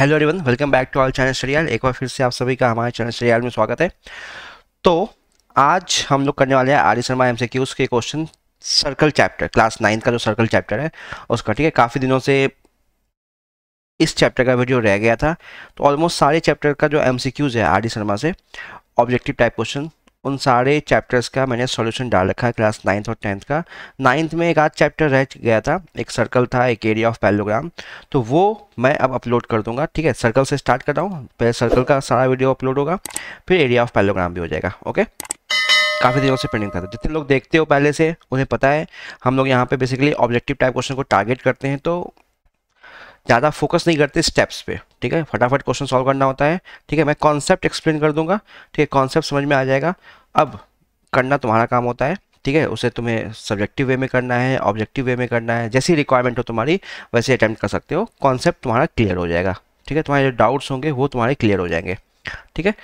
Hello everyone welcome back to our channel Shriyal एक बार फिर से आप सभी का हमारे चैनल श्रियाल में स्वागत है तो आज हम लोग करने वाले हैं आर शर्मा एम के question circle chapter class ninth का जो सर्कल चैप्टर है उसका ठीक है काफ़ी दिनों से इस चैप्टर का वीडियो रह गया था तो ऑलमोस्ट सारे चैप्टर का जो एम है आर शर्मा से ऑब्जेक्टिव टाइप क्वेश्चन उन सारे चैप्टर्स का मैंने सॉल्यूशन डाल रखा है क्लास नाइन्थ और टेंथ का नाइन्थ में एक आध चैप्टर रह गया था एक सर्कल था एक एरिया ऑफ पैलोग्राम तो वो मैं अब अपलोड कर दूंगा ठीक है सर्कल से स्टार्ट कर रहा हूँ पहले सर्कल का सारा वीडियो अपलोड होगा फिर एरिया ऑफ पैलोग्राम भी हो जाएगा ओके काफ़ी दिनों से पेंडिंग था जितने लोग देखते हो पहले से उन्हें पता है हम लोग यहाँ पर बेसिकली ऑब्जेक्टिव टाइप क्वेश्चन को टारगेट करते हैं तो ज़्यादा फोकस नहीं करते स्टेप्स पे ठीक है फटाफट क्वेश्चन सॉल्व करना होता है ठीक है मैं कॉन्सेप्ट एक्सप्लेन कर दूंगा ठीक है कॉन्सेप्ट समझ में आ जाएगा अब करना तुम्हारा काम होता है ठीक है उसे तुम्हें सब्जेक्टिव वे में करना है ऑब्जेक्टिव वे में करना है जैसी रिक्वायरमेंट हो तुम्हारी वैसे अटैम्प्ट कर सकते हो कॉन्सेप्ट तुम्हारा क्लियर हो जाएगा ठीक है तुम्हारे जो डाउट्स होंगे वो तुम्हारे क्लियर हो जाएंगे ठीक है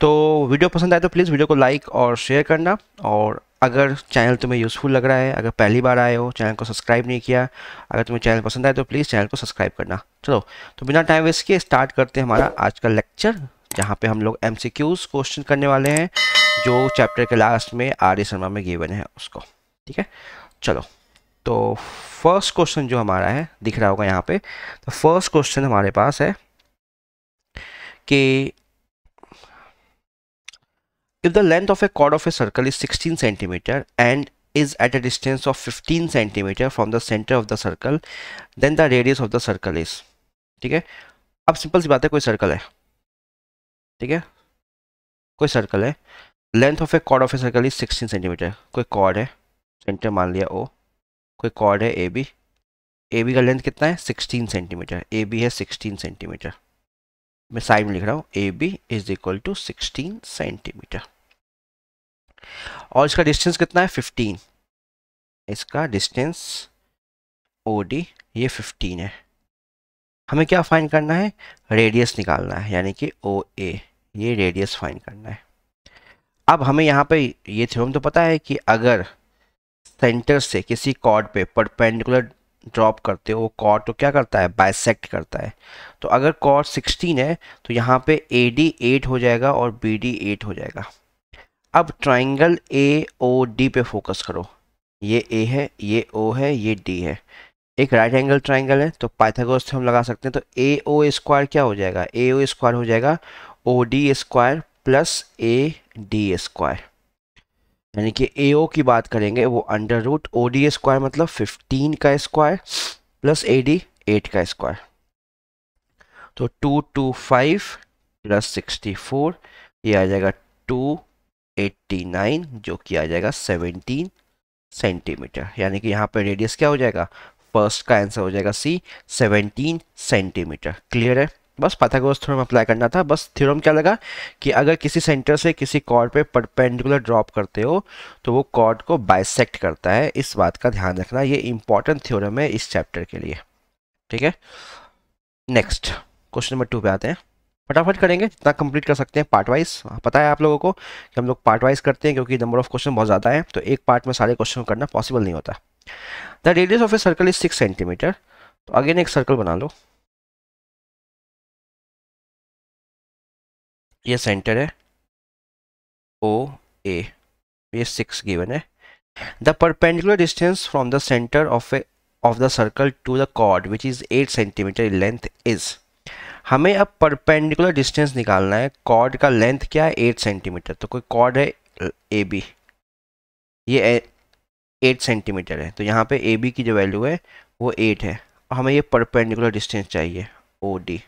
तो वीडियो पसंद आए तो प्लीज़ वीडियो को लाइक और शेयर करना और अगर चैनल तुम्हें यूज़फुल लग रहा है अगर पहली बार आए हो चैनल को सब्सक्राइब नहीं किया अगर तुम्हें चैनल पसंद आए तो प्लीज़ चैनल को सब्सक्राइब करना चलो तो बिना टाइम वेस्ट किए स्टार्ट करते हैं हमारा आज का लेक्चर जहाँ पे हम लोग एम क्वेश्चन करने वाले हैं जो चैप्टर के लास्ट में आर्य शर्मा में गिवन है उसको ठीक है चलो तो फर्स्ट क्वेश्चन जो हमारा है दिख रहा होगा यहाँ पर तो फर्स्ट क्वेश्चन हमारे पास है कि If the length of a chord of a circle is 16 centimeter and is at a distance of 15 centimeter from the center of the circle, then the radius of the circle is. ठीक है अब simple सी बात है कोई circle है ठीक है कोई सर्कल है length of a chord of a circle is 16 centimetre कोई कॉर्ड है सेंटर मान लिया ओ कोई कॉर्ड है ए बी ए बी का लेंथ कितना है 16 सेंटीमीटर ए बी है 16 सेंटीमीटर मैं साइड में लिख रहा हूँ A B is equal to 16 centimetre और इसका डिस्टेंस कितना है फिफ्टीन इसका डिस्टेंस ओ डी ये फिफ्टीन है हमें क्या फाइंड करना है रेडियस निकालना है यानी कि ओ ए ये रेडियस फाइंड करना है अब हमें यहाँ पे ये थ्योरम तो पता है कि अगर सेंटर से किसी कॉर्ड पे परपेंडिकुलर ड्रॉप करते हो वो कॉर्ड तो क्या करता है बाइसेक्ट करता है तो अगर कॉर्ड 16 है तो यहाँ पे ए डी एट हो जाएगा और बी डी एट हो जाएगा अब ट्राइंगल ए ओ डी पे फोकस करो ये ए है ये ओ है ये डी है एक राइट एंगल ट्राइंगल है तो पाइथागोरस हम लगा सकते हैं तो ए ओ स्क्वायर क्या हो जाएगा ए ओ स्क्वायर हो जाएगा O D square plus A D square यानी कि ए ओ की बात करेंगे वो under root O D square मतलब फिफ्टीन का square plus A D eight का स्क्वायर तो two two five plus sixty four ये आ जाएगा टू 89 जो कि आ जाएगा 17 सेंटीमीटर यानी कि यहाँ पर रेडियस क्या हो जाएगा फर्स्ट का आंसर हो जाएगा सी 17 सेंटीमीटर क्लियर है बस पाथागोरस थ्योरम अप्लाई करना था बस थ्योरम क्या लगा कि अगर किसी सेंटर से किसी कॉर्ड पे परपेंडिकुलर ड्रॉप करते हो तो वो कॉर्ड को बाइसेक्ट करता है इस बात का ध्यान रखना ये इंपॉर्टेंट थ्योरम है इस चैप्टर के लिए ठीक है नेक्स्ट क्वेश्चन नंबर टू पे आते हैं फटाफट करेंगे इतना कंप्लीट कर सकते हैं पार्ट हाँ, वाइज पता है आप लोगों को कि हम लोग पार्ट वाइज करते हैं क्योंकि नंबर ऑफ क्वेश्चन बहुत ज़्यादा है तो एक पार्ट में सारे क्वेश्चन करना पॉसिबल नहीं होता the radius of a circle is six centimetre तो अगेन एक सर्कल बना लो ये सेंटर है ओ ए ये सिक्स गिवन है the perpendicular distance from the centre of a of the circle to the chord which is eight centimetre length is हमें अब परपेंडिकुलर डिस्टेंस निकालना है कॉर्ड का लेंथ क्या है एट सेंटीमीटर तो कोई कॉर्ड है ए बी ये एट सेंटीमीटर है तो यहाँ पे ए बी की जो वैल्यू है वो एट है और हमें ये परपेंडिकुलर डिस्टेंस चाहिए O D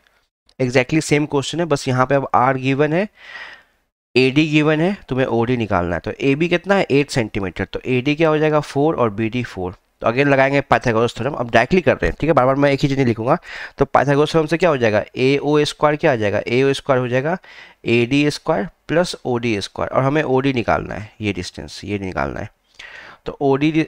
exactly same question है बस यहाँ पे अब आर गिवन है ए डी गिवन है तुम्हें ओ डी निकालना है तो ए बी कितना है एट सेंटीमीटर तो ए डी क्या हो जाएगा फोर और बी डी फोर तो अगेन लगाएंगे पाइथागोरस थ्योरम अब डायरेक्टली कर रहे हैं ठीक है बार बार मैं एक ही चीज़ नहीं लिखूंगा तो पाइथागोरस थ्योरम से क्या हो जाएगा ए ओ स्क्वायर क्या आ जाएगा ए ओ स्क्वायर हो जाएगा A D square plus O D square और हमें ओ डी निकालना है ये डिस्टेंस ये निकालना है तो ओ डी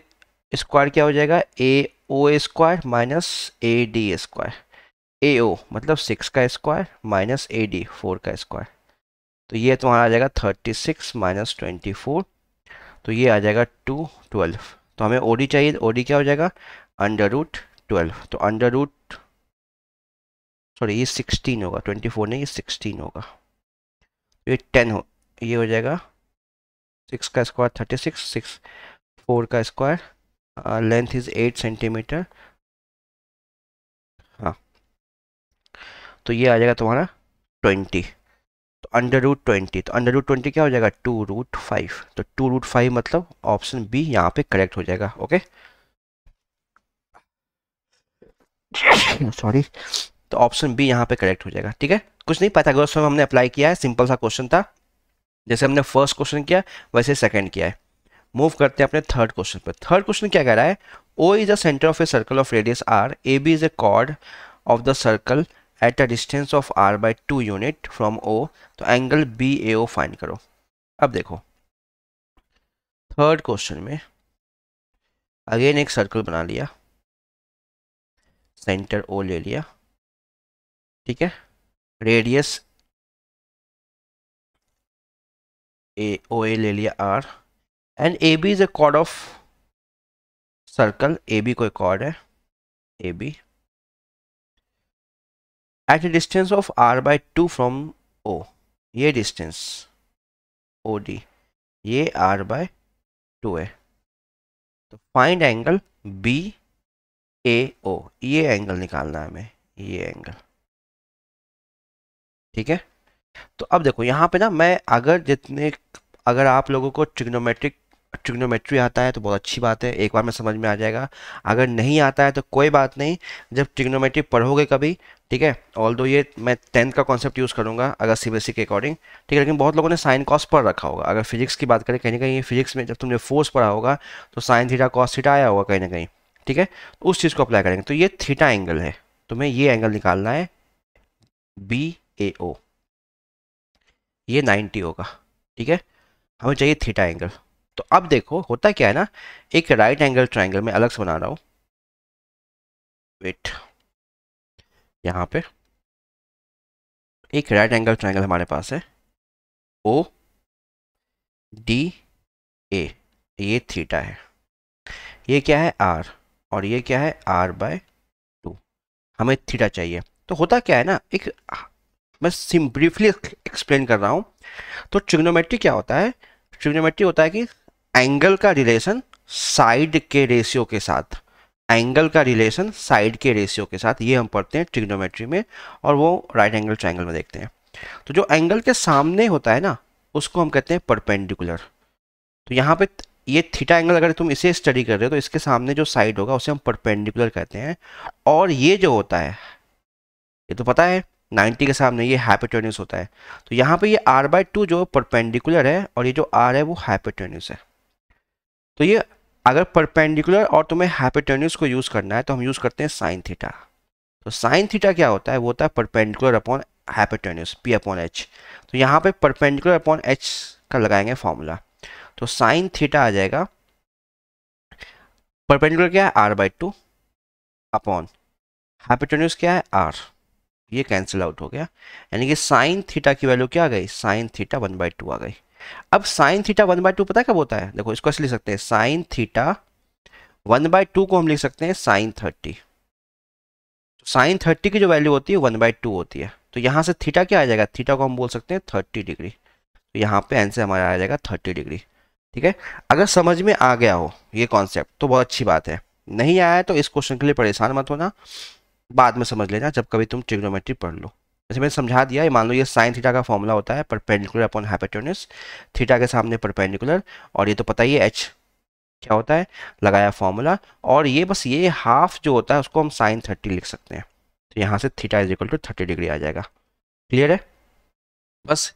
स्क्वायर क्या हो जाएगा A O square minus A D square A O मतलब सिक्स का square minus A D four का स्क्वायर तो ये तुम्हारा आ जाएगा thirty six minus twenty four तो ये आ जाएगा टू ट्वेल्व तो हमें ओ चाहिए ओ क्या हो जाएगा अंडर रूट ट्वेल्व तो अंडर रूट सॉरी ये सिक्सटीन होगा ट्वेंटी फोर नहीं ये सिक्सटीन होगा ये टेन हो ये हो जाएगा सिक्स का square thirty six six four का square length is eight centimetre हाँ तो ये आ जाएगा तुम्हारा ट्वेंटी तो अंडर रूट ट्वेंटी तो अंडर रूट ट्वेंटी क्या हो जाएगा टू रूट फाइव तो टू रूट फाइव मतलब ऑप्शन बी यहाँ पे करेक्ट हो जाएगा ओके सॉरी तो ऑप्शन बी यहाँ पे करेक्ट हो जाएगा ठीक है कुछ नहीं पता फॉर्म हमने अप्लाई किया है सिंपल सा क्वेश्चन था जैसे हमने फर्स्ट क्वेश्चन किया वैसे सेकेंड किया है मूव करते हैं अपने थर्ड क्वेश्चन पर थर्ड क्वेश्चन क्या कह रहा है O is the centre of a circle of radius R A B is a chord of the circle at a distance of R by two unit from O तो angle B A O find करो अब देखो third question में again एक circle बना लिया centre O ले लिया ठीक है रेडियस ए ओ ए ले लिया R and A B is a chord of circle A B कोई कॉर्ड है A B at a distance of R by two from O ये डिस्टेंस ओ डी ये आर बाय टू है तो find angle B A O ये angle निकालना है हमें ये एंगल ठीक है तो अब देखो यहाँ पे ना मैं अगर जितने अगर आप लोगों को ट्रिग्नोमेट्रिक ट्रिग्नोमेट्री आता है तो बहुत अच्छी बात है एक बार में समझ में आ जाएगा अगर नहीं आता है तो कोई बात नहीं जब ट्रिग्नोमेट्री पढ़ोगे कभी ठीक है ऑल दो ये मैं टेंथ का कॉन्सेप्ट यूज़ करूँगा अगर सी बी e के अकॉर्डिंग ठीक है लेकिन बहुत लोगों ने साइन कॉस पढ़ रखा होगा अगर फिजिक्स की बात करें कहीं ना कहीं फिजिक्स में जब तुमने फोर्स पढ़ा होगा तो साइन थीटा कॉस थीटा आया होगा कहीं ना कहीं ठीक है तो उस चीज़ को अप्लाई करेंगे तो ये थीटा एंगल है तुम्हें ये एंगल निकालना है बी ए ओ ये नाइन्टी होगा ठीक है हमें चाहिए थीटा एंगल तो अब देखो होता क्या है ना एक राइट एंगल ट्राइंगल में अलग से बना रहा हूँ वेट यहाँ पे एक राइट एंगल ट्राइंगल हमारे पास है ओ डी ए ये थीटा है ये क्या है आर और ये क्या है आर बाय टू हमें थीटा चाहिए तो होता क्या है ना एक मैं सिम ब्रीफली एक्सप्लेन कर रहा हूँ तो ट्रिग्नोमेट्री क्या होता है ट्रिग्नोमेट्री होता है कि एंगल का रिलेशन साइड के रेशियो के साथ एंगल का रिलेशन साइड के रेशियो के साथ ये हम पढ़ते हैं ट्रिग्नोमेट्री में और वो राइट एंगल ट्राइंगल में देखते हैं तो जो एंगल के सामने होता है ना उसको हम कहते हैं परपेंडिकुलर तो यहाँ पे ये थीटा एंगल अगर तुम इसे स्टडी कर रहे हो तो इसके सामने जो साइड होगा उसे हम परपेंडिकुलर कहते हैं और ये जो होता है ये तो पता है 90 के सामने ये हाइपोटेन्यूस होता है तो यहाँ पे ये r बाई टू जो परपेंडिकुलर है और ये जो r है वो हाइपोटेन्यूस है तो ये अगर परपेंडिकुलर और तुम्हें हाइपोटेन्यूज को यूज़ करना है तो हम यूज़ करते हैं साइन थीटा तो साइन थीटा क्या होता है वो होता है perpendicular upon hypotenuse P upon H तो यहाँ पे परपेंडिकुलर अपॉन एच का लगाएंगे फॉर्मूला तो साइन थीटा आ जाएगा परपेंडिकुलर क्या है R by two upon hypotenuse क्या है आर ये कैंसिल आउट हो गया यानी कि साइन थीटा की वैल्यू क्या आ गई sine theta one by two आ गई अब sine theta one by two पता क्या कब होता है देखो इसको ऐसे लिख सकते हैं sine theta one by two को हम लिख सकते हैं साइन थर्टी तो साइन थर्टी की जो वैल्यू होती है वन बाय टू होती है तो यहाँ से थीटा क्या आ जाएगा थीटा को हम बोल सकते हैं थर्टी डिग्री तो यहाँ पे आंसर हमारा आ जाएगा थर्टी डिग्री ठीक है अगर समझ में आ गया हो ये कॉन्सेप्ट तो बहुत अच्छी बात है नहीं आया तो इस क्वेश्चन के लिए परेशान मत होना बाद में समझ लेना जब कभी तुम ट्रिग्नोमेट्री पढ़ लो जैसे मैंने समझा दिया ये मान लो ये साइन थीटा का फॉर्मूला होता है परपेंडिकुलर अपॉन हाइपेटोनस थीटा के सामने परपेंडिकुलर और ये तो पता ही है एच क्या होता है लगाया फॉर्मूला और ये बस ये हाफ जो होता है उसको हम साइन थर्टी लिख सकते हैं तो यहाँ से theta is equal to thirty degree आ जाएगा क्लियर है बस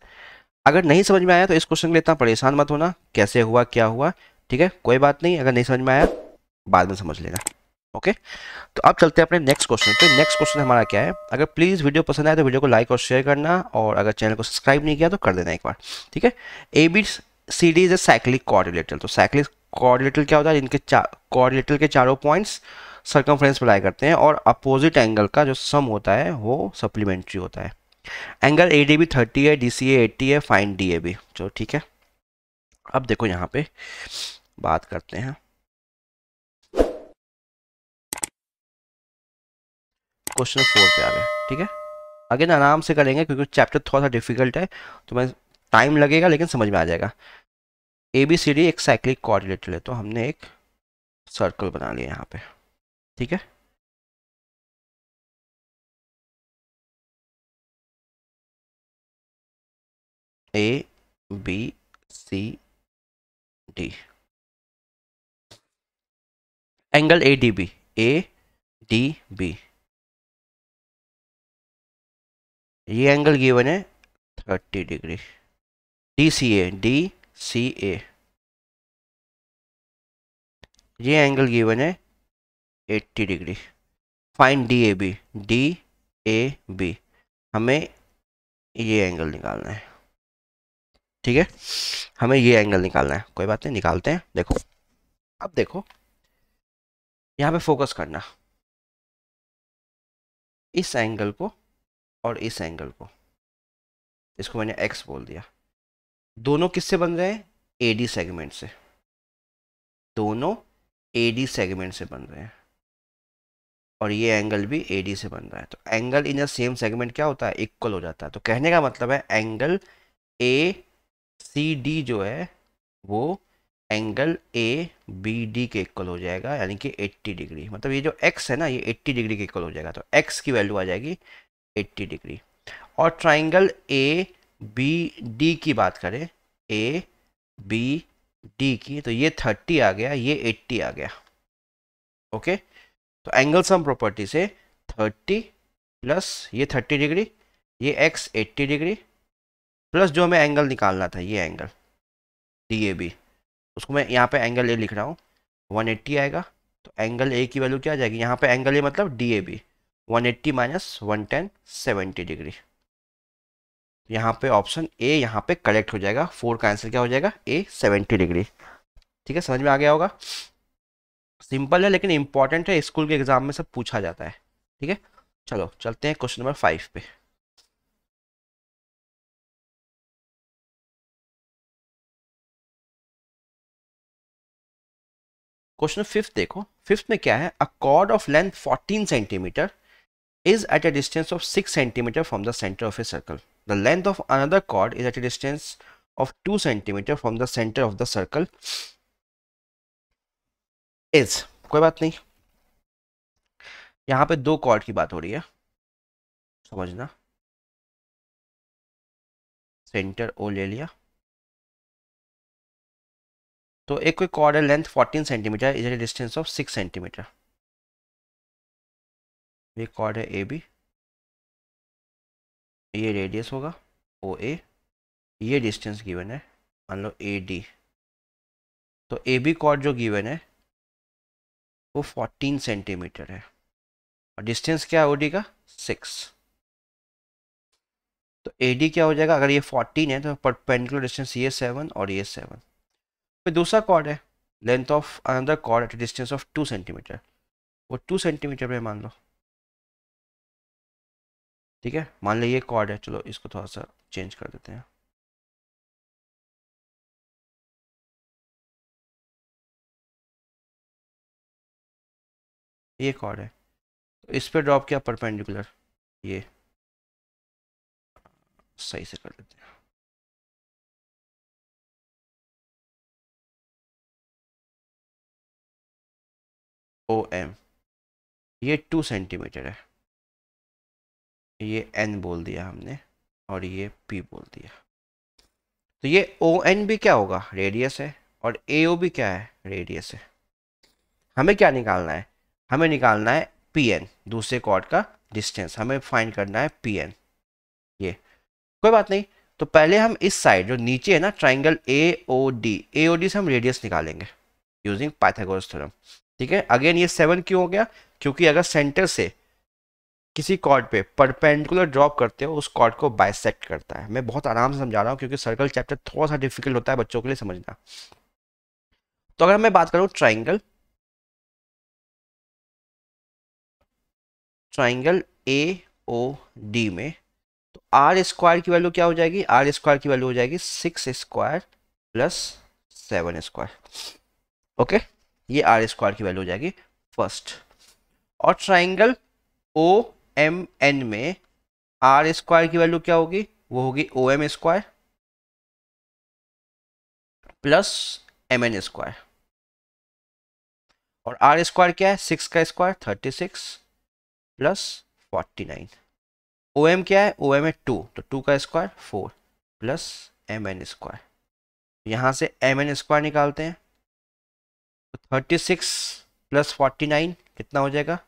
अगर नहीं समझ में आया तो इस क्वेश्चन के लिए इतना परेशान मत होना कैसे हुआ क्या हुआ ठीक है कोई बात नहीं अगर नहीं समझ में आया बाद में समझ लेना ओके तो अब चलते हैं अपने नेक्स्ट क्वेश्चन पे नेक्स्ट क्वेश्चन हमारा क्या है अगर प्लीज़ वीडियो पसंद आए तो वीडियो को लाइक और शेयर करना और अगर चैनल को सब्सक्राइब नहीं किया तो कर देना एक बार ठीक है A B C D is a cyclic quadrilateral तो साइक्लिक कॉर्डिलेटर क्या होता है जिनके चार कॉर्डिलेटर के चारों पॉइंट्स सर्कमफ्रेंस बनाए करते हैं और अपोजिट एंगल का जो सम होता है वो सप्लीमेंट्री होता है angle A D B thirty है डी सी एट्टी है फाइन डी ए बी चलो ठीक है अब देखो यहाँ पे बात करते हैं क्वेश्चन फोर पे आ गए ठीक है अगेन आराम से करेंगे क्योंकि चैप्टर थोड़ा सा डिफिकल्ट है तो मैं टाइम लगेगा लेकिन समझ में आ जाएगा ए बी सी डी एक साइक्लिक कोऑर्डिनेटर है तो हमने एक सर्कल बना लिया यहाँ पे ठीक है A B C D angle A D B A D B ये एंगल गिवन है thirty degree D C A D C A ये एंगल गिवन है eighty degree fine D A B D A B हमें ये angle निकालना है ठीक है हमें ये एंगल निकालना है कोई बात नहीं निकालते हैं देखो अब देखो यहाँ पे फोकस करना इस एंगल को और इस एंगल को इसको मैंने एक्स बोल दिया दोनों किससे बन रहे हैं ए डी सेगमेंट से दोनों ए डी सेगमेंट से बन रहे हैं और ये एंगल भी ए डी से बन रहा है तो angle in the same segment क्या होता है इक्वल हो जाता है तो कहने का मतलब है एंगल ए सी डी जो है वो एंगल ए बी डी के इक्वल हो जाएगा यानी कि 80 डिग्री मतलब ये जो एक्स है ना ये 80 डिग्री के इक्वल हो जाएगा तो एक्स की वैल्यू आ जाएगी एट्टी डिग्री और ट्राइंगल ए बी डी की बात करें ए बी डी की तो ये थर्टी आ गया ये एट्टी आ गया ओके तो एंगल सम प्रॉपर्टी से थर्टी प्लस ये थर्टी डिग्री ये एक्स एट्टी डिग्री प्लस जो हमें एंगल निकालना था ये एंगल डी ए बी उसको मैं यहाँ पे एंगल ए लिख रहा हूँ वन एट्टी आएगा तो एंगल ए की वैल्यू क्या आ जाएगी यहाँ पे एंगल ए मतलब D A B 180 minus one ten seventy degree यहाँ पे ऑप्शन ए यहाँ पे करेक्ट हो जाएगा फोर का आंसर क्या हो जाएगा ए सेवेंटी डिग्री ठीक है समझ में आ गया होगा सिंपल है लेकिन इंपॉर्टेंट है स्कूल के एग्जाम में सब पूछा जाता है ठीक है चलो चलते हैं क्वेश्चन नंबर फाइव पे क्वेश्चन फिफ्थ देखो फिफ्थ में क्या है a chord of length 14 centimetre is at a distance of 6 cm from the center of a circle. The length of another chord is at a distance of 2 cm from the center of the circle is कोई बात नहीं यहां पे दो cord की बात हो रही है समझना सेंटर ओ ले लिया तो एक कोई कॉर्ड है length 14 centimetre is a distance of 6 centimetre ये कॉर्ड है ए बी ये रेडियस होगा ओ ए ये डिस्टेंस गिवन है मान लो ए डी तो ए बी कॉर्ड जो गिवन है वो 14 सेंटीमीटर है और डिस्टेंस क्या है ओ डी का सिक्स तो ए डी क्या हो जाएगा अगर ये 14 है तो परपेंडिकुलर डिस्टेंस ये सेवन और ये सेवन फिर दूसरा कॉर्ड है length of another chord at distance of two centimetre वो टू सेंटीमीटर पे मान लो ठीक है मान लीजिए कॉर्ड है चलो इसको थोड़ा सा चेंज कर देते हैं ये कॉर्ड है तो इस पे ड्रॉप किया परपेंडिकुलर ये सही से कर देते हैं ओ एम ये टू सेंटीमीटर है ये एन बोल दिया हमने और ये पी बोल दिया तो ये ओ एन भी क्या होगा रेडियस है और ए ओ भी क्या है रेडियस है हमें क्या निकालना है हमें निकालना है पी एन दूसरे कॉर्ड का डिस्टेंस हमें फाइंड करना है पी एन ये कोई बात नहीं तो पहले हम इस साइड जो नीचे है ना triangle A O D A O D से हम रेडियस निकालेंगे यूजिंग पाइथागोरस थ्योरम ठीक है अगेन ये सेवन क्यों हो गया क्योंकि अगर सेंटर से किसी कॉर्ड पे परपेंडिकुलर ड्रॉप करते हो उस कॉर्ड को बाइसेक्ट करता है मैं बहुत आराम से समझा रहा हूँ क्योंकि सर्कल चैप्टर थोड़ा सा डिफिकल्ट होता है बच्चों के लिए समझना तो अगर मैं बात करूँ triangle triangle A O D में तो आर स्क्वायर की वैल्यू क्या हो जाएगी आर स्क्वायर की वैल्यू हो जाएगी six square plus seven square okay ये आर स्क्वायर की वैल्यू हो जाएगी फर्स्ट और ट्राइंगल ओ एम एन में आर स्क्वायर की वैल्यू क्या होगी वो होगी O M square plus M N square और आर स्क्वायर क्या है सिक्स का square thirty six plus forty nine O M क्या है ओ एम है टू तो टू का square four plus M N square यहाँ से एम एन स्क्वायर निकालते हैं तो thirty six plus forty nine कितना हो जाएगा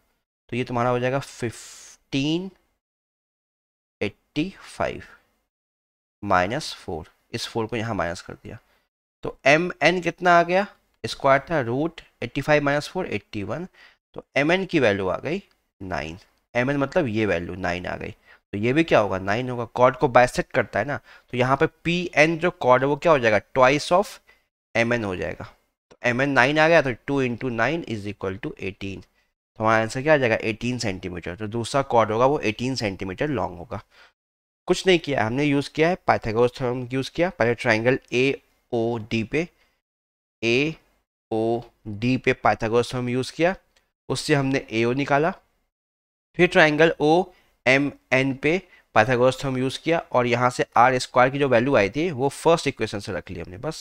तो ये तुम्हारा हो जाएगा फिफ एट्टी फाइव माइनस फोर इस फोर को यहाँ माइनस कर दिया तो एम एन कितना आ गया स्क्वायर था root eighty five minus four eighty one तो एम एन की वैल्यू आ गई नाइन एम एन मतलब ये वैल्यू नाइन आ गई तो ये भी क्या होगा नाइन होगा कॉर्ड को बायसेट करता है ना तो यहाँ पे पी एन जो कॉर्ड है वो क्या हो जाएगा ट्वाइस ऑफ एम एन हो जाएगा तो एम एन नाइन आ गया तो two into nine is equal to eighteen तो हमारा आंसर क्या आ जाएगा 18 सेंटीमीटर तो दूसरा कॉर्ड होगा वो 18 सेंटीमीटर लॉन्ग होगा कुछ नहीं किया हमने यूज़ किया है पाइथागोरस थ्योरम यूज़ किया पहले ट्राइंगल ए ओ डी पे ए ओ डी पे पाइथागोरस थ्योरम यूज़ किया उससे हमने ए ओ निकाला फिर ट्राइंगल ओ एम एन पे पाइथागोरस थ्योरम यूज़ किया और यहाँ से आर स्क्वायर की जो वैल्यू आई थी वो फर्स्ट इक्वेशन से रख ली हमने बस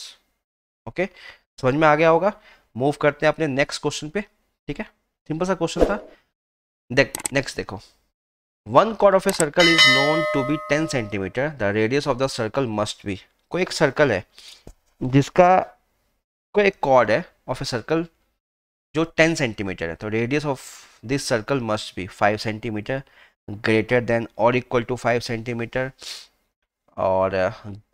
ओके समझ में आ गया होगा मूव करते हैं अपने नेक्स्ट क्वेश्चन पे ठीक है सिंपल सा क्वेश्चन था देख नेक्स्ट देखो one chord of a circle is known to be ten centimetre the radius of the circle must be कोई एक सर्कल है जिसका कोई एक कॉर्ड है ऑफ ए सर्कल जो टेन सेंटीमीटर है तो radius of this circle must be five centimetre greater than और इक्वल टू फाइव सेंटीमीटर और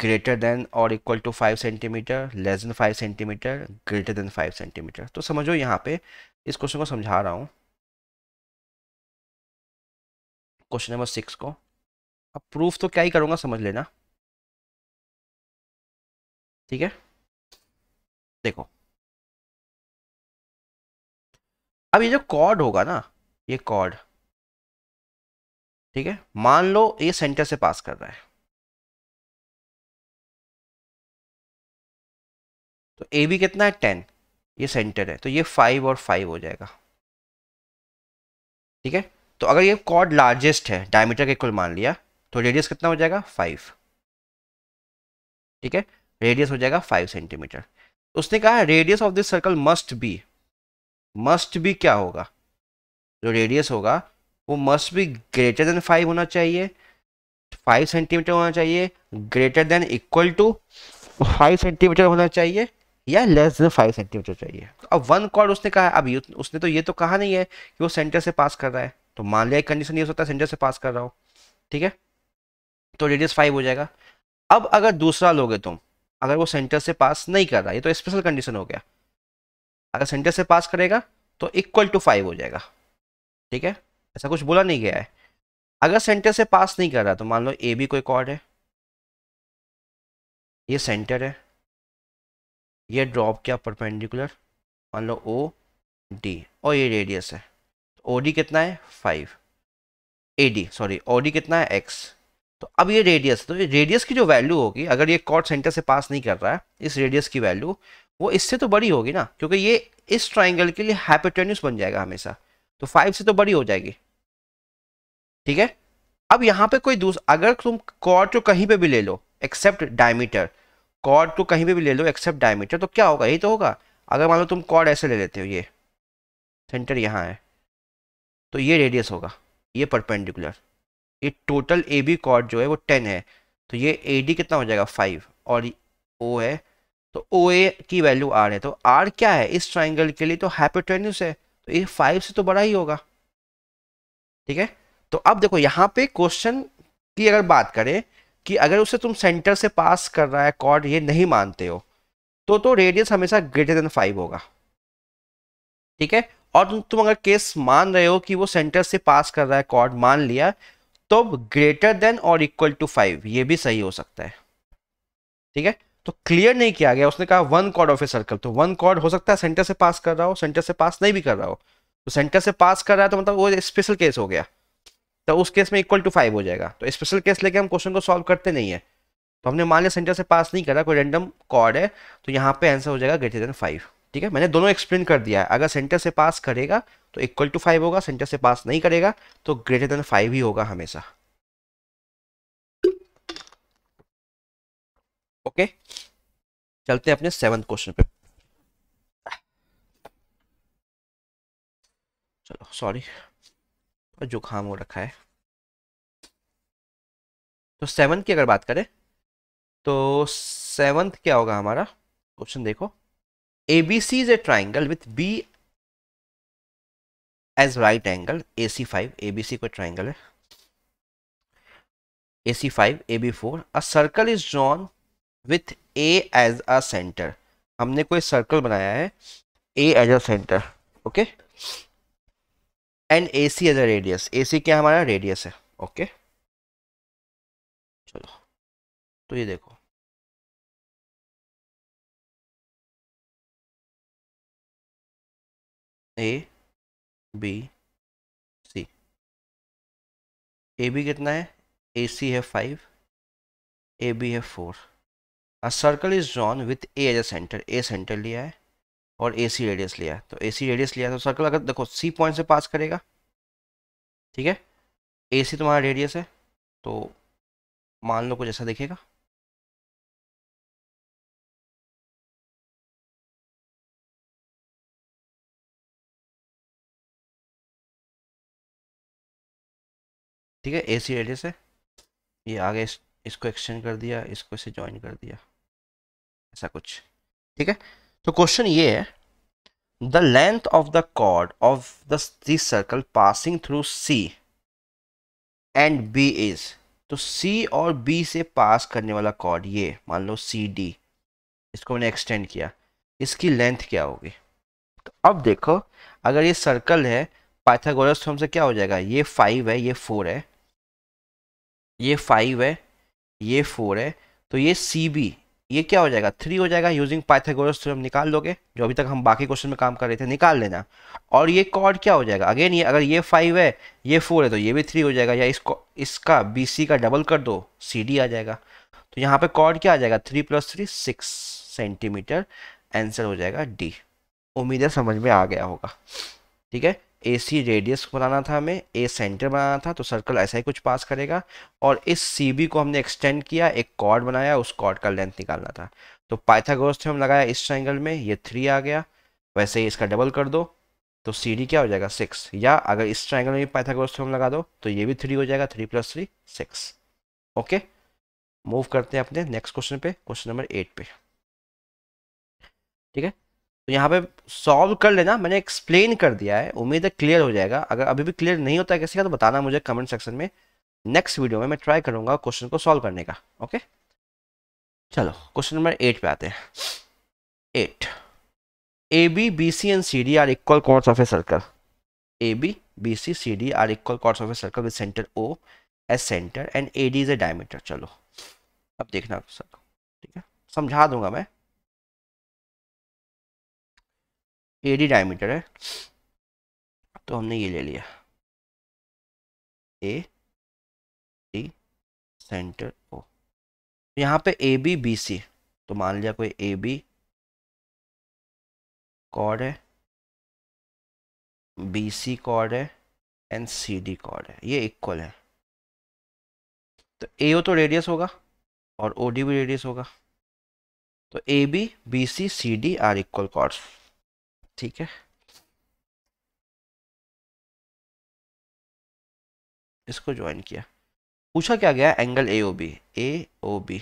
ग्रेटर देन और equal to five centimetre less than five centimetre greater than five centimetre तो समझो यहाँ पे इस क्वेश्चन को समझा रहा हूँ क्वेश्चन नंबर सिक्स को अब प्रूफ तो क्या ही करूँगा समझ लेना ठीक है देखो अब ये जो कॉर्ड होगा ना ये कॉर्ड ठीक है मान लो ये सेंटर से पास कर रहा है तो ए बी कितना है टेन ये सेंटर है तो ये फाइव और फाइव हो जाएगा ठीक है तो अगर ये कॉर्ड लार्जेस्ट है डायमीटर के कुल मान लिया तो रेडियस कितना हो जाएगा फाइव ठीक है रेडियस हो जाएगा फाइव सेंटीमीटर तो उसने कहा radius of this circle must be must be क्या होगा जो रेडियस होगा वो must be greater than five होना चाहिए फाइव सेंटीमीटर होना चाहिए greater than equal to five centimetre होना चाहिए या लेस देन फाइव सेंटीमीटर चाहिए अब वन कॉर्ड उसने कहा है अब उसने तो ये तो कहा नहीं है कि वो सेंटर से पास कर रहा है तो मान लिया कंडीशन ये होता है सेंटर से पास कर रहा हो ठीक है तो रेडियस फाइव हो जाएगा अब अगर दूसरा लोगे तुम अगर वो सेंटर से पास नहीं कर रहा ये तो स्पेशल कंडीशन हो गया अगर सेंटर से पास करेगा तो इक्वल टू फाइव हो जाएगा ठीक है ऐसा कुछ बोला नहीं गया है अगर सेंटर से पास नहीं कर रहा तो मान लो ए भी कोई कॉर्ड है ये सेंटर है ये ड्रॉप क्या परपेंडिकुलर मान लो ओ डी और ये रेडियस है ओ तो डी कितना है five A D sorry O D कितना है एक्स तो अब ये रेडियस तो ये रेडियस की जो वैल्यू होगी अगर ये कॉर्ड सेंटर से पास नहीं कर रहा है इस रेडियस की वैल्यू वो इससे तो बड़ी होगी ना क्योंकि ये इस ट्राइंगल के लिए हाइपोटेन्यूस बन जाएगा हमेशा तो फाइव से तो बड़ी हो जाएगी ठीक है अब यहाँ पे कोई दूसरा अगर तुम कॉर्ड जो कहीं पे भी ले लो एक्सेप्ट डायमीटर कॉर्ड तो कहीं भी ले लो एक्सेप्ट डायमीटर तो क्या होगा यही तो होगा अगर मान लो तुम कॉर्ड ऐसे ले लेते हो ये सेंटर यहाँ है तो ये रेडियस होगा ये परपेंडिकुलर ये टोटल ए बी कॉर्ड जो है वो टेन है तो ये ए डी कितना हो जाएगा फाइव और ओ है तो ओ ए की वैल्यू आर है तो आर क्या है इस ट्राइंगल के लिए तो हाइपोटेन्यूस है तो ये फाइव से तो बड़ा ही होगा ठीक है तो अब देखो यहाँ पे क्वेश्चन की अगर बात करें कि अगर उसे तुम सेंटर से पास कर रहा है कॉर्ड ये नहीं मानते हो तो तो रेडियस हमेशा ग्रेटर देन फाइव होगा ठीक है और तुम तुम अगर केस मान रहे हो कि वो सेंटर से पास कर रहा है कॉर्ड मान लिया तो ग्रेटर देन और इक्वल टू फाइव ये भी सही हो सकता है ठीक है तो क्लियर नहीं किया गया उसने कहा one chord of a circle तो वन कॉर्ड हो सकता है सेंटर से पास कर रहा हो सेंटर से पास नहीं भी कर रहा हो तो सेंटर से पास कर रहा है तो मतलब वो स्पेशल केस हो गया तो उस केस में इक्वल टू फाइव हो जाएगा तो स्पेशल केस लेके हम क्वेश्चन को सॉल्व करते नहीं है तो हमने मान लिया सेंटर से पास नहीं करा कोई रैंडम कॉर्ड है तो यहाँ पे आंसर हो जाएगा ग्रेटर देन फाइव ठीक है मैंने दोनों एक्सप्लेन कर दिया है अगर सेंटर से पास करेगा तो इक्वल टू फाइव होगा सेंटर से पास नहीं करेगा तो ग्रेटर देन फाइव ही होगा हमेशा ओके चलते हैं अपने सेवन्थ क्वेश्चन पे चलो सॉरी और जुकाम हो रखा है तो सेवन्थ की अगर बात करें तो सेवन्थ क्या होगा हमारा क्वेश्चन देखो A B C is a triangle with B as right angle A C five A B C कोई ट्राइंगल है A C five A B four a circle is drawn with A as a centre हमने कोई circle बनाया है A as a centre okay okay? And A C as a radius A C क्या हमारा radius है okay चलो तो ये देखो A B C A B कितना है ए सी है फाइव ए बी है four a circle is drawn with A as a centre A centre लिया है और ए सी रेडियस लिया है तो ए सी रेडियस लिया है तो सर्कल अगर देखो सी पॉइंट से पास करेगा ठीक है ए सी तुम्हारा रेडियस है तो मान लो कुछ ऐसा दिखेगा ठीक है ए सी रेडियस है ये आगे इस, इसको एक्सटेंड कर दिया इसको इसे ज्वाइन कर दिया ऐसा कुछ ठीक है तो क्वेश्चन ये है the length of the chord of the circle passing through C and B is तो सी और बी से पास करने वाला कॉर्ड ये मान लो सी डी इसको मैंने एक्सटेंड किया इसकी लेंथ क्या होगी तो अब देखो अगर ये सर्कल है पाइथागोरस तो से क्या हो जाएगा ये फाइव है ये फोर है ये फाइव है ये फोर है तो ये सी बी ये क्या हो जाएगा थ्री हो जाएगा यूजिंग पाइथागोरस थ्योरम निकाल लोगे जो अभी तक हम बाकी क्वेश्चन में काम कर रहे थे निकाल लेना और ये कॉर्ड क्या हो जाएगा अगेन ये अगर ये फाइव है ये फोर है तो ये भी थ्री हो जाएगा या इसको इसका बी सी का डबल कर दो सी डी आ जाएगा तो यहाँ पे कॉर्ड क्या आ जाएगा three plus three six centimetre answer हो जाएगा डी उम्मीद है समझ में आ गया होगा ठीक है ए सी रेडियस बनाना था हमें ए सेंटर बनाना था तो सर्कल ऐसा ही कुछ पास करेगा और इस सी बी को हमने एक्सटेंड किया एक कॉर्ड बनाया उस कॉर्ड का लेंथ निकालना था तो पाइथागोरस थ्योरम लगाया इस ट्राइंगल में ये थ्री आ गया वैसे ही इसका डबल कर दो तो सी डी क्या हो जाएगा सिक्स या अगर इस ट्राइंगल में पाइथागोरस थ्योरम लगा दो तो ये भी थ्री हो जाएगा three plus three six okay move करते हैं अपने नेक्स्ट क्वेश्चन पे क्वेश्चन नंबर एट पे ठीक है तो यहाँ पे सॉल्व कर लेना मैंने एक्सप्लेन कर दिया है उम्मीद है क्लियर हो जाएगा अगर अभी भी क्लियर नहीं होता है कैसे का तो बताना मुझे कमेंट सेक्शन में नेक्स्ट वीडियो में मैं ट्राई करूँगा क्वेश्चन को सॉल्व करने का ओके चलो क्वेश्चन नंबर एट पे आते हैं eight A B B C and C D are equal chords of a circle A B B C C D are equal chords of a circle with centre O as centre and A D is a diameter चलो अब देखना sir ठीक है समझा दूंगा मैं AD diameter है तो हमने ये ले लिया ए डी सेंटर ओ तो यहाँ पे ए बी बी सी तो मान लिया कोई ए बी कॉर्ड है बी सी कॉर्ड है एंड सी डी कॉर्ड है ये इक्वल है तो ए ओ तो रेडियस होगा और ओ डी भी रेडियस होगा तो A B B C C D are equal chords ठीक है इसको ज्वाइन किया पूछा क्या गया angle A O B A O B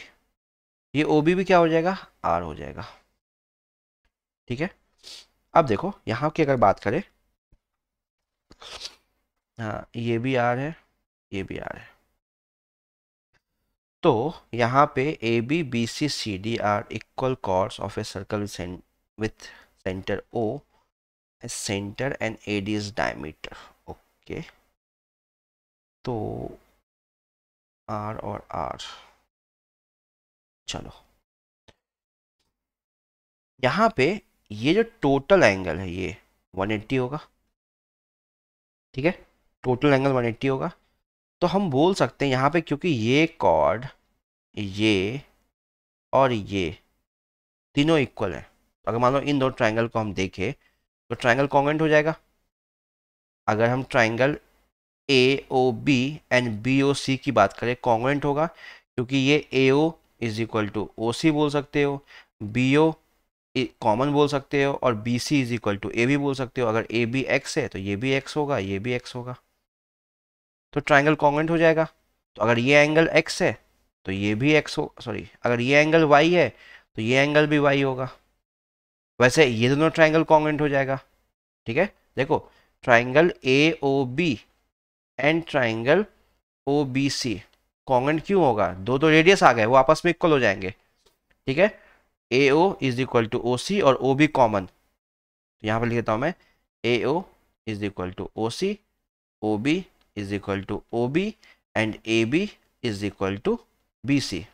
ये ओ बी भी क्या हो जाएगा आर हो जाएगा ठीक है अब देखो यहाँ की अगर बात करें हाँ ये भी आर है ये भी आर है तो यहाँ पे A B B C C D are equal chords of a circle with center O as center and AD is diameter okay तो R और R चलो यहाँ पे ये जो टोटल एंगल है ये 180 होगा ठीक है टोटल एंगल 180 होगा तो हम बोल सकते हैं यहाँ पे क्योंकि ये कॉर्ड ये और ये तीनों इक्वल है अगर मान लो इन दो ट्राइंगल को हम देखें तो ट्राइंगल कॉन्गेंट हो जाएगा अगर हम triangle A O B and B O C की बात करें कॉन्गेंट होगा क्योंकि ये A O is equal to O C बोल सकते हो बी ओ कॉमन बोल सकते हो और B C is equal to A भी बोल सकते हो अगर ए बी एक्स है तो ये भी एक्स होगा ये भी एक्स होगा तो ट्राइंगल कॉन्गेंट हो जाएगा तो अगर ये एंगल एक्स है तो ये भी एक्स हो सॉरी अगर ये एंगल वाई है तो ये एंगल भी वाई होगा वैसे ये दोनों ट्राइंगल कॉन्गेंट हो जाएगा ठीक है देखो triangle A O B and triangle O B C congruent क्यों होगा दो दो रेडियस आ गए वो आपस में इक्वल हो जाएंगे ठीक है A O is equal to O C और ओ बी कॉमन तो यहाँ पर लिख देता हूँ मैं A O is equal to O C O B is equal to O B and A B is equal to B C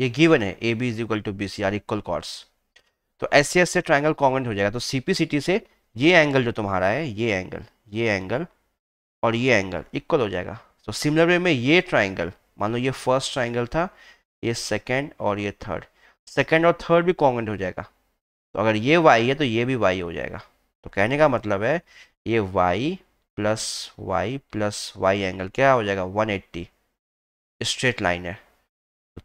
ये given है A B is equal to B C are equal chords तो ऐसे ऐसे triangle convent हो जाएगा तो T से ये एंगल जो तुम्हारा है ये एंगल ये एंगल और ये एंगल इक्वल हो जाएगा तो सिमिलर वे में ये ट्राइंगल मान लो ये फर्स्ट ट्राइंगल था ये सेकेंड और ये थर्ड सेकेंड और थर्ड भी कॉन्वेंट हो जाएगा तो अगर ये वाई है तो ये भी वाई हो जाएगा तो कहने का मतलब है ये Y plus Y plus Y angle क्या हो जाएगा 180 स्ट्रेट लाइन है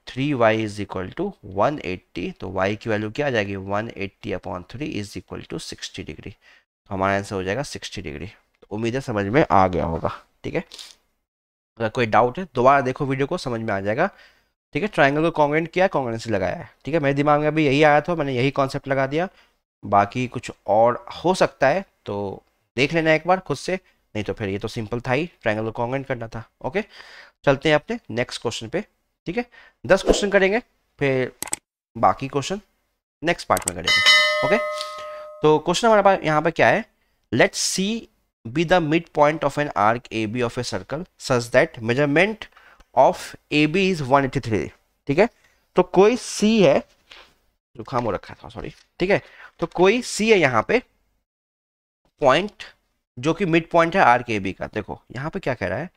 three Y is equal to one eighty तो वाई की वैल्यू क्या आ जाएगी one eighty upon three is equal to sixty degree तो हमारा आंसर हो जाएगा सिक्सटी डिग्री तो उम्मीद है समझ में आ गया होगा ठीक है अगर कोई डाउट है दोबारा देखो वीडियो को समझ में आ जाएगा ठीक है ट्राइंगल को कॉन्ग्रेंट किया कॉन्ग्रेंट से लगाया है ठीक है मेरे दिमाग में अभी यही आया था मैंने यही कॉन्सेप्ट लगा दिया बाकी कुछ और हो सकता है तो देख लेना एक बार खुद से नहीं तो फिर ये तो सिंपल था ही ट्राइंगल को कॉन्ग्रेंट करना था ओके चलते हैं अपने नेक्स्ट क्वेश्चन पे ठीक है दस क्वेश्चन करेंगे फिर बाकी क्वेश्चन नेक्स्ट पार्ट में करेंगे ओके तो क्वेश्चन हमारे पास यहाँ पर क्या है let C be the mid point of an arc A B of a circle such that measurement of A B is one eighty three ठीक है तो कोई सी है जुकाम हो रखा था सॉरी ठीक है तो कोई सी है यहाँ पे पॉइंट जो कि मिड पॉइंट है आर्क ए बी का देखो यहाँ पे क्या कह रहा है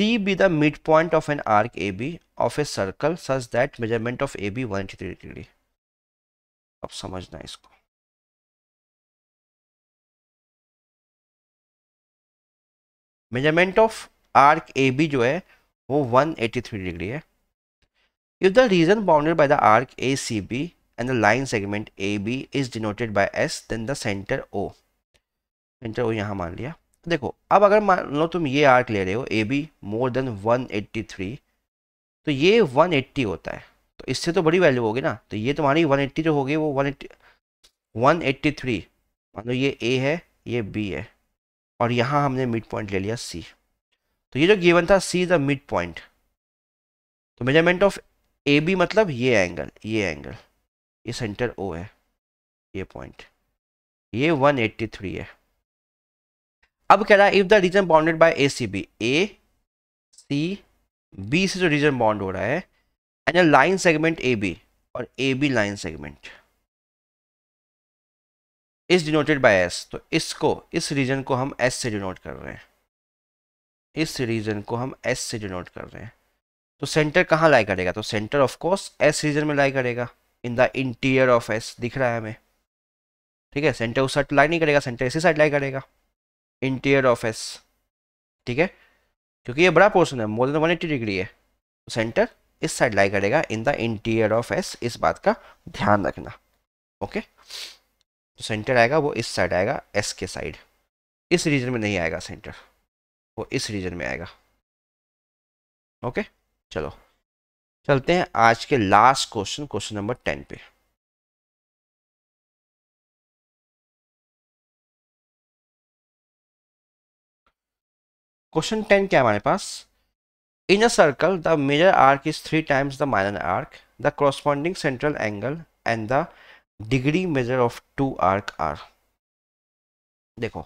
the mid point of an arc A B of a circle such that measurement of A B one AB three degree अब समझना इसको measurement of arc A B जो है वो 183 डिग्री है if the region bounded by the arc A C B and the line segment A B is denoted by S then the centre O centre O यहाँ मान लिया देखो अब अगर मान लो तुम ये आर्क ले रहे हो ए बी मोर देन 183 तो ये 180 होता है तो इससे तो बड़ी वैल्यू होगी ना तो ये तुम्हारी 180 जो होगी वो 180 183 मान लो ये ए है ये बी है और यहाँ हमने मिड पॉइंट ले लिया सी तो ये जो गिवन था C is the mid point तो मेजरमेंट ऑफ ए बी मतलब ये एंगल ये एंगल ये सेंटर ओ है ये पॉइंट ये 183 है अब कह रहा है if the region bounded by A C B A C B से जो रीजन बाउंड हो रहा है and line segment A B और A B line segment is denoted by S तो इसको इस रीजन को हम एस से डिनोट कर रहे हैं इस रीजन को हम एस से डिनोट कर रहे हैं तो सेंटर कहाँ लाई करेगा तो centre of course S region में लाई करेगा in the interior of S दिख रहा है हमें ठीक है सेंटर उस साइड लाई नहीं करेगा सेंटर इसी साइड लाई करेगा इंटीरियर ऑफ एस ठीक है क्योंकि ये बड़ा पोर्सन है more than one eighty degree है सेंटर इस साइड लाई करेगा in the interior of S इस बात का ध्यान रखना ओके जो सेंटर आएगा वो इस साइड आएगा एस के साइड इस रीजन में नहीं आएगा सेंटर वो इस रीजन में आएगा ओके चलो चलते हैं आज के last question question number ten पे क्वेश्चन टेन क्या हमारे पास in a circle the major arc is three times the minor arc the corresponding central angle and the degree measure of two arc are देखो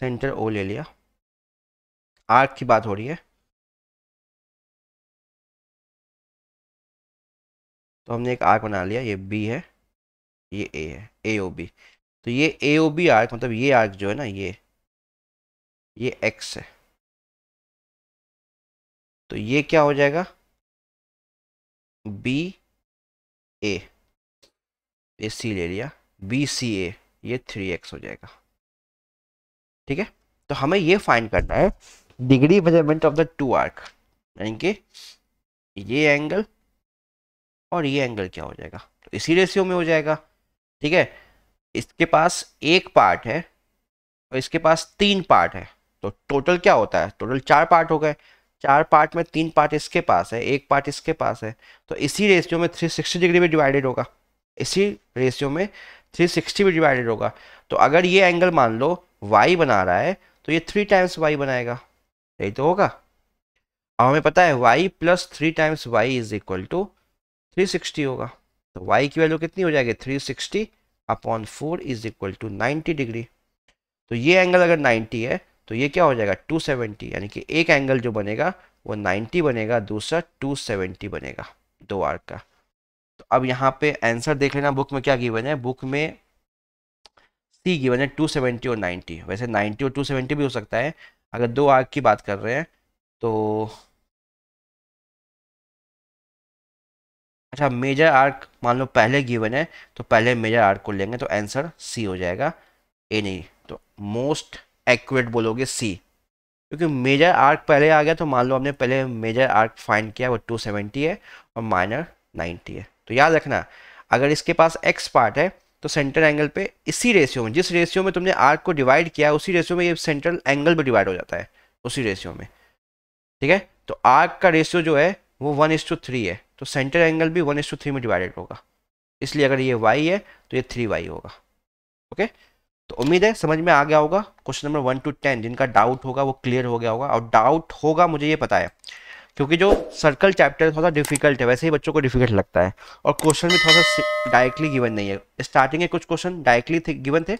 centre O ले लिया arc की बात हो रही है तो हमने एक आर्क बना लिया ये बी है ये ए है ए ओ बी तो ये ए ओ बी आर्क मतलब ये आर्क जो है ना ये ये एक्स है तो ये क्या हो जाएगा बी ए ए सी ले लिया बी सी ए ये थ्री एक्स हो जाएगा ठीक है तो हमें ये फाइंड करना है degree measurement of the two arc यानी कि ये एंगल और ये एंगल क्या हो जाएगा तो इसी रेशियो में हो जाएगा ठीक है इसके पास एक पार्ट है और इसके पास तीन पार्ट है तो टोटल क्या होता है टोटल चार पार्ट हो गए चार पार्ट में तीन पार्ट इसके पास है एक पार्ट इसके पास है तो इसी रेशियो में 360 डिग्री में डिवाइडेड होगा इसी रेशियो में 360 भी डिवाइडेड होगा तो अगर ये एंगल मान लो वाई बना रहा है तो ये थ्री टाइम्स वाई बनाएगा यही तो होगा और हमें पता है Y plus three times Y is equal to three sixty होगा तो y की वैल्यू कितनी हो जाएगी 360 upon four is equal to ninety degree तो ये एंगल अगर 90 है तो ये क्या हो जाएगा 270 यानी कि एक एंगल जो बनेगा वो 90 बनेगा दूसरा 270 बनेगा दो आर्क का तो अब यहाँ पे आंसर देख लेना बुक में क्या गिवन है बुक में सी गिवन है 270 और 90 वैसे 90 और 270 भी हो सकता है अगर दो आर्क की बात कर रहे हैं तो अच्छा मेजर आर्क मान लो पहले गिवन है तो पहले मेजर आर्क को लेंगे तो आंसर सी हो जाएगा ए नहीं तो मोस्ट एक्यूरेट बोलोगे सी क्योंकि मेजर आर्क पहले आ गया तो मान लो हमने पहले मेजर आर्क फाइंड किया वो 270 है और माइनर 90 है तो याद रखना अगर इसके पास एक्स पार्ट है तो सेंटर एंगल पे इसी रेशियो में जिस रेशियो में तुमने आर्क को डिवाइड किया उसी रेशियो में ये सेंट्रल एंगल भी डिवाइड हो जाता है उसी रेशियो में ठीक है तो आर्क का रेशियो जो है वो वन इज टू थ्री है तो सेंटर एंगल भी वन एस टू थ्री में डिवाइडेड होगा इसलिए अगर ये वाई है तो ये थ्री वाई होगा ओके तो उम्मीद है समझ में आ गया होगा question number one two ten जिनका डाउट होगा वो क्लियर हो गया होगा और डाउट होगा मुझे ये पता है क्योंकि जो सर्कल चैप्टर थोड़ा सा डिफिकल्ट है वैसे ही बच्चों को डिफिकल्ट लगता है और क्वेश्चन भी थोड़ा सा डायरेक्टली गिवन नहीं है स्टार्टिंग के कुछ क्वेश्चन डायरेक्टली थे गिवन थे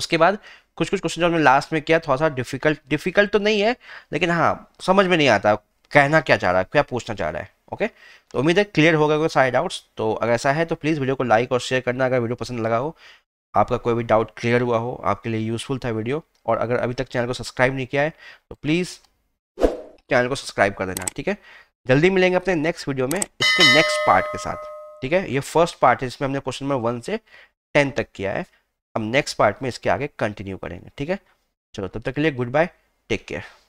उसके बाद कुछ कुछ क्वेश्चन जो हमने लास्ट में किया थोड़ा सा डिफिकल्ट डिफिकल्ट तो नहीं है लेकिन हाँ समझ में नहीं आता कहना क्या चाह रहा है क्या पूछना चाह रहा है ओके तो उम्मीद है क्लियर होगा कोई सारे डाउट्स तो अगर ऐसा है तो प्लीज़ वीडियो को लाइक और शेयर करना अगर वीडियो पसंद लगा हो आपका कोई भी डाउट क्लियर हुआ हो आपके लिए यूज़फुल था वीडियो और अगर अभी तक चैनल को सब्सक्राइब नहीं किया है तो प्लीज़ चैनल को सब्सक्राइब कर देना ठीक है जल्दी मिलेंगे अपने नेक्स्ट वीडियो में इसके नेक्स्ट पार्ट के साथ ठीक है ये फर्स्ट पार्ट है जिसमें हमने क्वेश्चन नंबर वन से टेन तक किया है हम नेक्स्ट पार्ट में इसके आगे कंटिन्यू करेंगे ठीक है चलो तब तक के लिए गुड बाय टेक केयर